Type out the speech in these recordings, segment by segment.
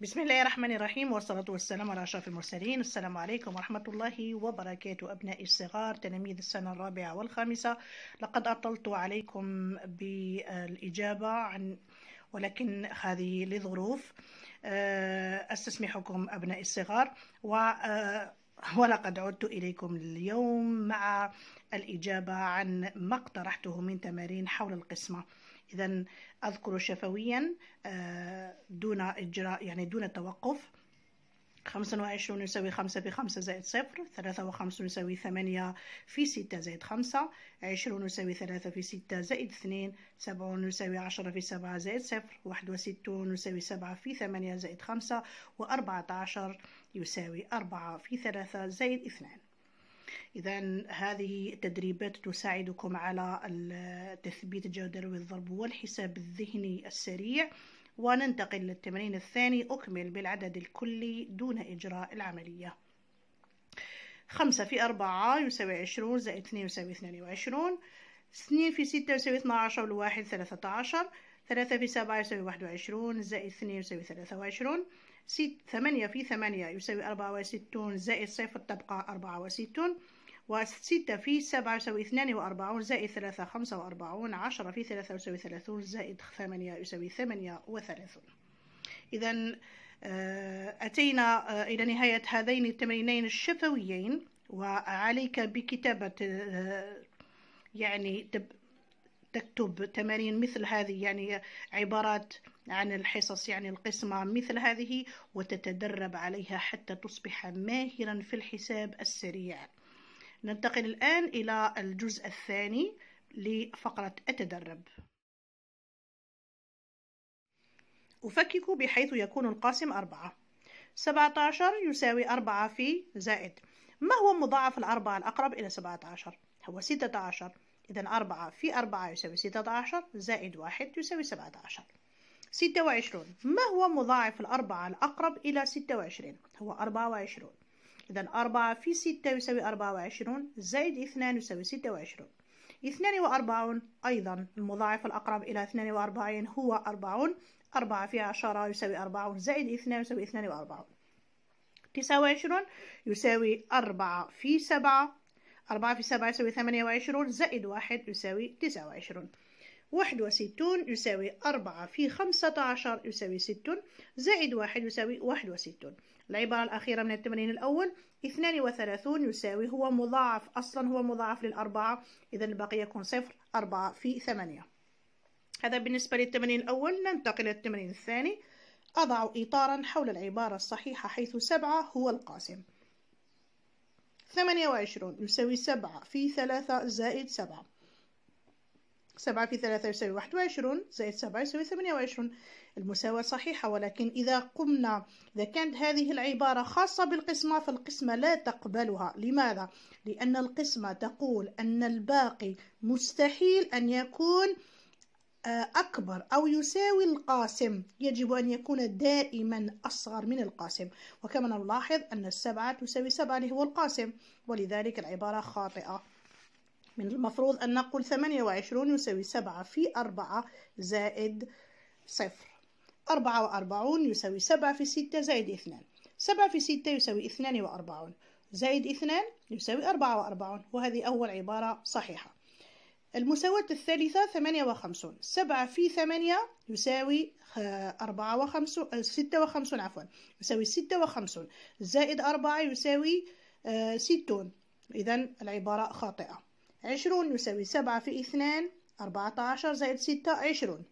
بسم الله الرحمن الرحيم والصلاة والسلام على أشرف المرسلين السلام عليكم ورحمة الله وبركاته أبنائي الصغار تلاميذ السنة الرابعة والخامسة لقد أطلت عليكم بالإجابة عن ولكن هذه لظروف آه، أستسمحكم أبنائي الصغار و آه، ولقد عدت إليكم اليوم مع الإجابة عن ما اقترحته من تمارين حول القسمة إذا أذكر شفويا آه، دون إجراء يعني دون التوقف خمسة وعشرون يساوي خمسة في خمسة زائد صفر ثلاثة وخمسون يساوي ثمانية في ستة زائد خمسة عشرون يساوي ثلاثة في ستة زائد اثنين سبعون يساوي عشرة في سبعة زائد صفر واحد وستون يساوي سبعة في ثمانية زائد خمسة و14 يساوي أربعة في ثلاثة زائد اثنان إذا هذه التدريبات تساعدكم على تثبيت جدول الضرب والحساب الذهني السريع وننتقل للتمرين الثاني أكمل بالعدد الكلي دون إجراء العملية خمسة في أربعة يساوي عشرون زائد اثنين يساوي اثنين وعشرون اثنين في ستة يساوي اثنا عشر والواحد ثلاثة عشر ثلاثة في سبعة يساوي واحد وعشرون زائد اثنين يساوي ثلاثة وعشرون ست ثمانية في ثمانية يساوي أربعة وستون زائد صفر تبقى أربعة وستون وستة في سبعة يساوي اثنان وأربعون زائد ثلاثة خمسة وأربعون عشرة في ثلاثة يساوي ثلاثون زائد ثمانية يساوي ثمانية وثلاثون إذا آه، أتينا آه، إلى نهاية هذين التمرينين الشفويين وعليك بكتابة آه، يعني تكتب تمارين مثل هذه يعني عبارات عن الحصص يعني القسمة مثل هذه وتتدرب عليها حتى تصبح ماهرا في الحساب السريع ننتقل الآن إلى الجزء الثاني لفقرة أتدرب أفكك بحيث يكون القاسم أربعة سبعة عشر يساوي أربعة في زائد ما هو مضاعف الأربعة الأقرب إلى سبعة عشر؟ هو ستة عشر إذا أربعة في أربعة يساوي ستة عشر زائد واحد يساوي سبعة عشر ستة وعشرون ما هو مضاعف الأربعة الأقرب إلى ستة وعشرين؟ هو أربعة وعشرون إذا أربعة في ستة يساوي أربعة وعشرون زائد اثنان يساوي ستة وعشرون اثنان وأربعون أيضا المضاعف الأقرب إلى اثنان وأربعين هو أربعون أربعة في عشرة يساوي أربعون زائد اثنان يساوي اثنان وأربعون تسعة وعشرون يساوي أربعة في سبعة أربعة في سبعة يساوي ثمانية وعشرون زائد واحد يساوي تسعة وعشرون واحد وستون يساوي أربعة في خمسة عشر يساوي ستون زائد واحد يساوي واحد وستون العبارة الأخيرة من التمرين الأول اثنان وثلاثون يساوي هو مضاعف أصلا هو مضاعف للأربعة إذا الباقي يكون صفر أربعة في ثمانية هذا بالنسبة للتمرين الأول ننتقل للتمرين الثاني أضع إطارا حول العبارة الصحيحة حيث سبعة هو القاسم ثمانية وعشرون يساوي سبعة في ثلاثة زائد سبعة سبعة في ثلاثة يساوي واحد وعشرون زائد سبعة يساوي ثمانية وعشرون المساواة صحيحة ولكن إذا قمنا إذا كانت هذه العبارة خاصة بالقسمة فالقسمة لا تقبلها لماذا؟ لأن القسمة تقول أن الباقي مستحيل أن يكون آه، أكبر أو يساوي القاسم يجب أن يكون دائما أصغر من القاسم وكما نلاحظ أن السبعة تساوي سبعة هو القاسم ولذلك العبارة خاطئة من المفروض أن نقول ثمانية وعشرون يساوي سبعة في أربعة زائد صفر أربعة وأربعون يساوي سبعة في ستة زائد اثنان سبعة في ستة يساوي اثنان وأربعون زائد اثنان يساوي أربعة وأربعون وهذه أول عبارة صحيحة المساواة الثالثة ثمانية وخمسون سبعة في ثمانية يساوي أربعة وخمسون آه، ستة وخمسون عفوا يساوي ستة وخمسون زائد أربعة يساوي آه، ستون إذا العبارة خاطئة عشرون يساوي سبعة في اثنان أربعة عشر زائد ستة عشرون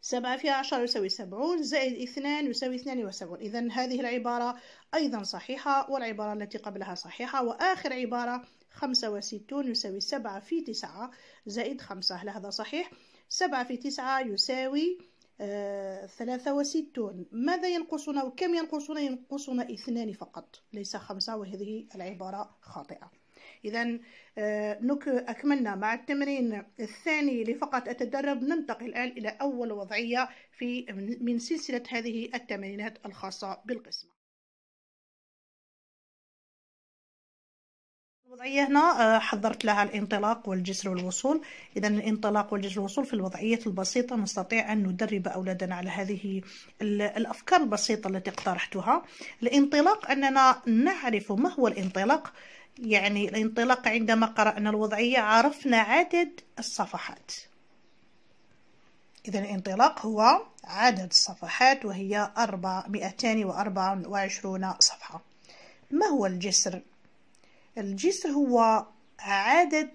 سبعة في عشر يساوي سبعون زائد اثنان يساوي اثنان وسبعون إذا هذه العبارة أيضا صحيحة والعبارة التي قبلها صحيحة وآخر عبارة خمسة وستون يساوي سبعة في تسعة زائد خمسة هل هذا صحيح؟ سبعة في تسعة يساوي آه، ثلاثة وستون ماذا ينقصنا وكم ينقصنا؟ ينقصنا اثنان فقط ليس خمسة وهذه العبارة خاطئة إذا آه، نك أكملنا مع التمرين الثاني لفقط أتدرب ننتقل الآن إلى أول وضعية في من سلسلة هذه التمرينات الخاصة بالقسمة الوضعية هنا آه، حضرت لها الانطلاق والجسر والوصول إذا الانطلاق والجسر والوصول في الوضعية البسيطة نستطيع أن ندرب أولادنا على هذه الأفكار البسيطة التي اقترحتها الانطلاق أننا نعرف ما هو الانطلاق يعني الانطلاق عندما قرأنا الوضعية عرفنا عدد الصفحات إذا الانطلاق هو عدد الصفحات وهي أربع مئتان وأربع وعشرون صفحة ما هو الجسر؟ الجسر هو عدد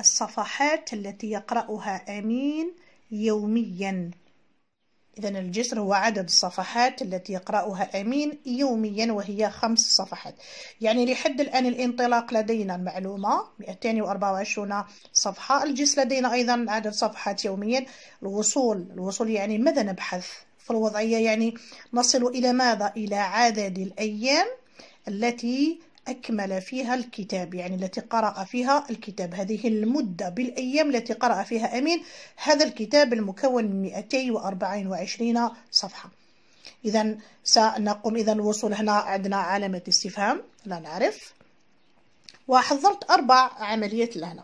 الصفحات التي يقرأها أمين يوميا إذا الجسر هو عدد الصفحات التي يقرأها أمين يوميا وهي خمس صفحات يعني لحد الآن الانطلاق لدينا المعلومة 224 صفحة الجسر لدينا أيضا عدد صفحات يوميا الوصول الوصول يعني ماذا نبحث في الوضعية يعني نصل إلى ماذا إلى عدد الأيام التي أكمل فيها الكتاب يعني التي قرأ فيها الكتاب هذه المدة بالأيام التي قرأ فيها أمين هذا الكتاب المكون من 224 صفحة إذا سنقوم إذا الوصول هنا عندنا علامة استفهام لا نعرف وحضرت أربع عمليات لهنا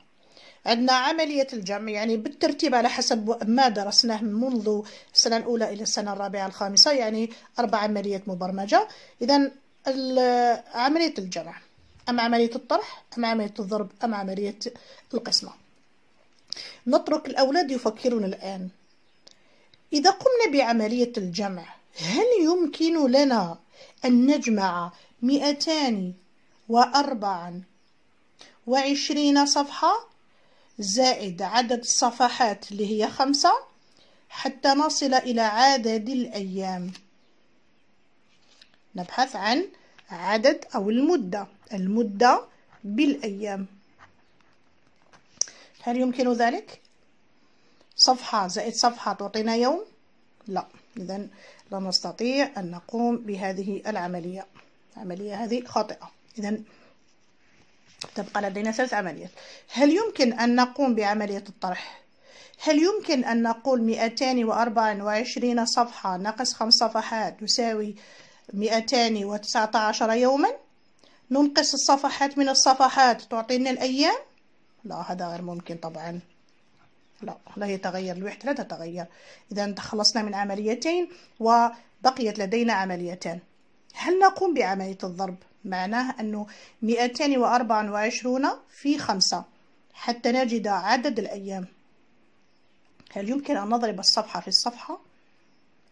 عندنا عملية الجمع يعني بالترتيب على حسب ما درسناه منذ السنة الأولى إلى السنة الرابعة الخامسة يعني أربع عمليات مبرمجة إذا عملية الجمع أم عملية الطرح أم عملية الضرب أم عملية القسمة نترك الأولاد يفكرون الآن إذا قمنا بعملية الجمع هل يمكن لنا أن نجمع مئتان وأربعا وعشرين صفحة زائد عدد الصفحات اللي هي خمسة حتى نصل إلى عدد الأيام نبحث عن عدد أو المدة المدة بالأيام هل يمكن ذلك؟ صفحة زائد صفحة تعطينا يوم؟ لا إذا لا نستطيع أن نقوم بهذه العملية العملية هذه خاطئة إذا تبقى لدينا ثلاث عمليات هل يمكن أن نقوم بعملية الطرح؟ هل يمكن أن نقول 224 صفحة ناقص خمس صفحات تساوي 219 يوما ننقص الصفحات من الصفحات تعطينا الأيام لا هذا غير ممكن طبعا لا لا يتغير الوحدة لا تتغير إذا تخلصنا من عمليتين وبقيت لدينا عمليتان هل نقوم بعملية الضرب؟ معناه أنه 224 في 5 حتى نجد عدد الأيام هل يمكن أن نضرب الصفحة في الصفحة؟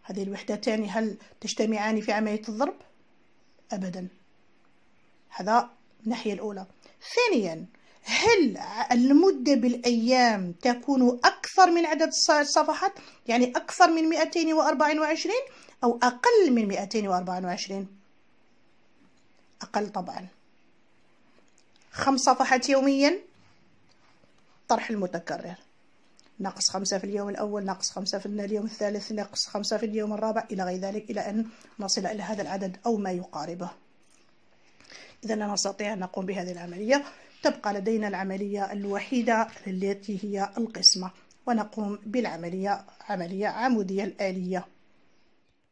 هذه الوحدتان هل تجتمعان في عملية الضرب؟ أبدا هذا الناحية الأولى ثانيا هل المدة بالأيام تكون أكثر من عدد الصفحات يعني أكثر من 224 أو أقل من 224 أقل طبعا خمس صفحات يوميا طرح المتكرر ناقص خمسة في اليوم الأول ناقص خمسة في اليوم الثالث ناقص خمسة في اليوم الرابع إلى غير ذلك إلى أن نصل إلى هذا العدد أو ما يقاربه إذا نستطيع أن نقوم بهذه العملية تبقى لدينا العملية الوحيدة التي هي القسمة ونقوم بالعملية عملية عمودية الآلية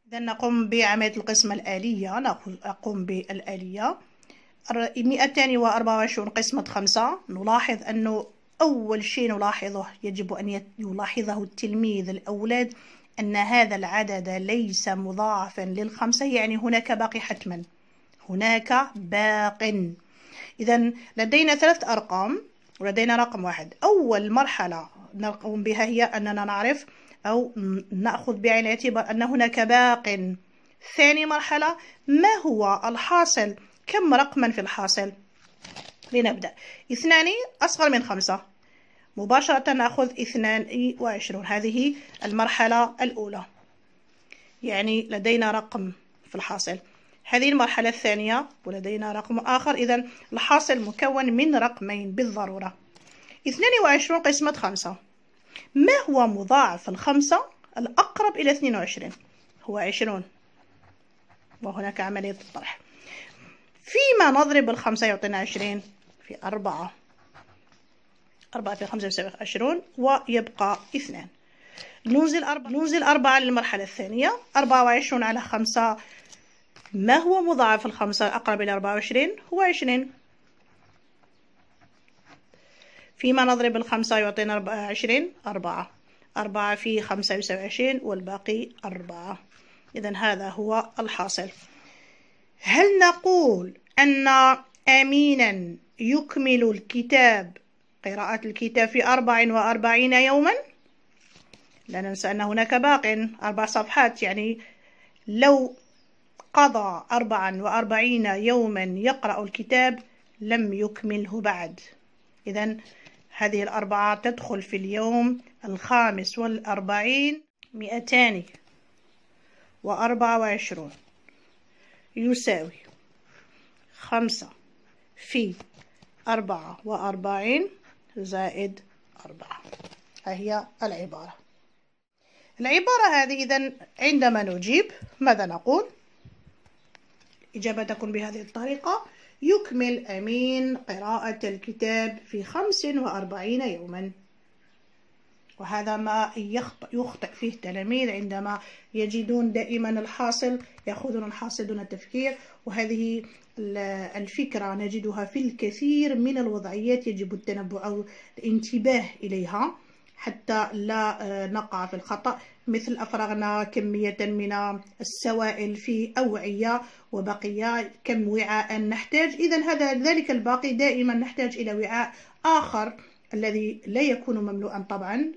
إذا نقوم بعملية القسمة الآلية نقوم بالآلية 224 قسمة خمسة نلاحظ أنه أول شيء نلاحظه يجب أن يلاحظه التلميذ الأولاد أن هذا العدد ليس مضاعفا للخمسة يعني هناك باقي حتما هناك باق إذا لدينا ثلاث أرقام ولدينا رقم واحد أول مرحلة نقوم بها هي أننا نعرف أو نأخذ بعين الاعتبار أن هناك باق ثاني مرحلة ما هو الحاصل كم رقما في الحاصل لنبدأ اثنان أصغر من خمسة مباشرة نأخذ اثنان اي وعشرون هذه المرحلة الأولى يعني لدينا رقم في الحاصل هذه المرحلة الثانية ولدينا رقم آخر إذا الحاصل مكون من رقمين بالضرورة اثنان وعشرون قسمة خمسة ما هو مضاعف الخمسة الأقرب إلى اثنين وعشرين هو عشرون وهناك عملية الطرح فيما نضرب الخمسة يعطينا عشرين في أربعة أربعة في خمسة يساوي عشرون ويبقى اثنان ننزل أربعة ننزل أربعة للمرحلة الثانية أربعة وعشرون على خمسة ما هو مضاعف الخمسة أقرب إلى أربعة وعشرين هو عشرين فيما نضرب الخمسة يعطينا أربعة عشرين أربعة أربعة في خمسة يساوي عشرين والباقي أربعة إذا هذا هو الحاصل هل نقول أن أمينا يكمل الكتاب قراءة الكتاب في أربع وأربعين يوما لا ننسى أن هناك باق أربع صفحات يعني لو قضى أربع وأربعين يوما يقرأ الكتاب لم يكمله بعد إذا هذه الأربعة تدخل في اليوم الخامس والأربعين مئتان وأربعة وعشرون يساوي خمسة في أربعة وأربعين زائد أربعة هي العبارة العبارة هذه إذا عندما نجيب ماذا نقول؟ إجابة تكون بهذه الطريقة يكمل أمين قراءة الكتاب في خمس وأربعين يوماً وهذا ما يخطئ فيه التلاميذ عندما يجدون دائما الحاصل يأخذون الحاصل دون التفكير وهذه الفكرة نجدها في الكثير من الوضعيات يجب التنبؤ أو الانتباه إليها حتى لا آه، نقع في الخطأ مثل أفرغنا كمية من السوائل في أوعية وبقي كم وعاء نحتاج إذا هذا ذلك الباقي دائما نحتاج إلى وعاء آخر الذي لا يكون مملوءا طبعا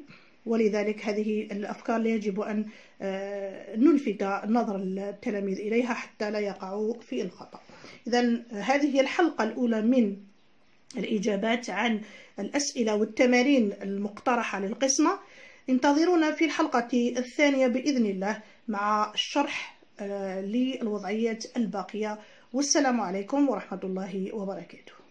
ولذلك هذه الأفكار لا يجب أن آه، نلفت نظر التلاميذ إليها حتى لا يقعوا في الخطأ إذا آه، هذه هي الحلقة الأولى من الإجابات عن الأسئلة والتمارين المقترحة للقسمة انتظرونا في الحلقة الثانية بإذن الله مع الشرح آه، للوضعيات الباقية والسلام عليكم ورحمة الله وبركاته